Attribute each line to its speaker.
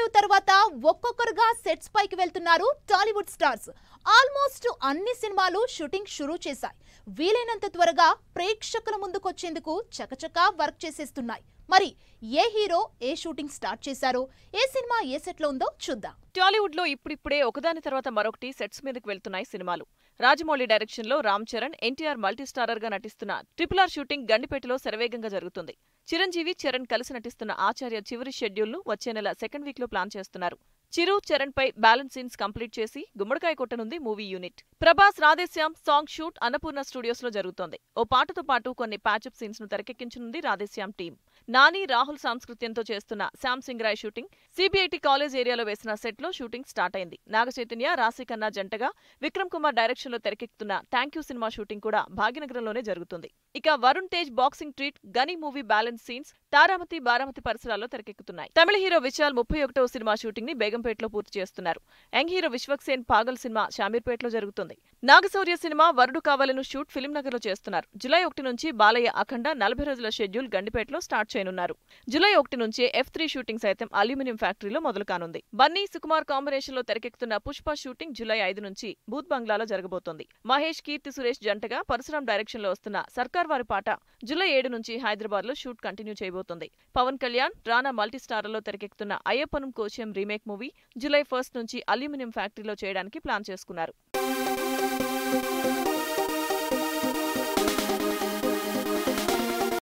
Speaker 1: interview తర్వాత ఒక్కొక్కరుగా sets పైకి వెళ్తున్నారు టాలీవుడ్ స్టార్స్ ఆల్మోస్ట్ అన్ని సినిమాలు షూటింగ్ షురూ చేశాయి వీలైనంత త్వరగా ప్రేక్షకుల ముందుకొచ్చేందుకు చకచకా వర్క్ చేసేస్తున్నాయి మరి ఏ హీరో ఏ షూటింగ్ స్టార్ట్ చేశారో ఏ సినిమా ఏ సెట్ లో ఉందో చూద్దాం
Speaker 2: టాలీవుడ్ లో ఇప్పుడిప్పుడే ఒకదాని తర్వాత మరొకటి సెట్స్ మీదకి వెళ్తున్నాయి సినిమాలు రాజమౌళి డైరెక్షన్ లో రామ్ చరణ్ ఎన్టీఆర్ మల్టీస్టారర్ గా నటిస్తున్న ట్రిపుల్ ఆర్ షూటింగ్ గండిపేటలో శరవేగంగా జరుగుతుంది చిరంజీవి చరణ్ కలిసి నటిస్తున్న ఆచార్య చివరి షెడ్యూల్ను వచ్చే నెల సెకండ్ వీక్లో ప్లాన్ చేస్తున్నారు చిరు చరణ్ పై బ్యాలెన్స్ సీన్స్ కంప్లీట్ చేసి గుమ్మడికాయ కొట్టనుంది movie unit Prabhas Radhe Shyam song shoot Annapurna studios లో జరుగుతోంది ఓ పాటతో పాటు కొన్ని ప్యాచప్ సీన్స్ ను తెరకెక్కించనుంది రాధేశ్యామ్ టీం నాని రాహుల్ సాంస్కృత్యంతో చేస్తున్న Shyam Singh Roy shooting CBIT college ఏరియాలో వేసిన సెట్ లో షూటింగ్ స్టార్ట్ అయింది నాగచైతన్య రాశి కన్నా జంటగా విక్రమ్ కుమార్ డైరెక్షన్ లో తెరకెక్కుతున్న థ్యాంక్ యూ సినిమా షూటింగ్ కూడా భాగ్యనగరంలోనే జరుగుతుంది ఇక Varun Tej boxing treat Ghani movie balance scenes Taramati Baramati పరిసరాల్లో తెరకెక్కుతున్నాయి తమిళ హీరో విశాల్ ముప్పై ఒకటో సినిమా షూటింగ్ ని బేగం బేగంపేటలో పూర్తి చేస్తున్నారు young hero Vishwaksen Paagal cinema షామీర్పేటలో జరుగుతుంది నాగశౌర్య సినిమా వరుడు కావాలను షూట్ నగర్ లో చేస్తున్నారు జులై ఒకటి నుంచి బాలయ్య అఖండ నలభై రోజుల షెడ్యూల్ గండిపేటలో స్టార్ట్ చేయనున్నారు జులై ఒకటి నుంచి ఎఫ్ త్రీ షూటింగ్ సైతం అల్యూమినియం ఫ్యాక్టరీలో మొదలు కానుంది బన్నీ సుకుమార్ కాంబినేషన్ లో తెరకెక్కుతున్న పుష్ప షూటింగ్ జులై ఐదు నుంచి బూత్ బంగ్లాలో జరగబోతోంది మహేష్ కీర్తి సురేష్ జంటగా పరశురాం డైరెక్షన్ లో వస్తున్న సర్కార్ వారి పాట జులై ఏడు నుంచి హైదరాబాద్ లో షూట్ కంటిన్యూ చేయబోతోంది పవన్ కళ్యాణ్ రానా లో తెరకెక్కుతున్న Ayyappanum Koshiyum remake movie July first నుంచి అల్యూమినియం ఫ్యాక్టరీలో చేయడానికి ప్లాన్
Speaker 1: చేసుకున్నారు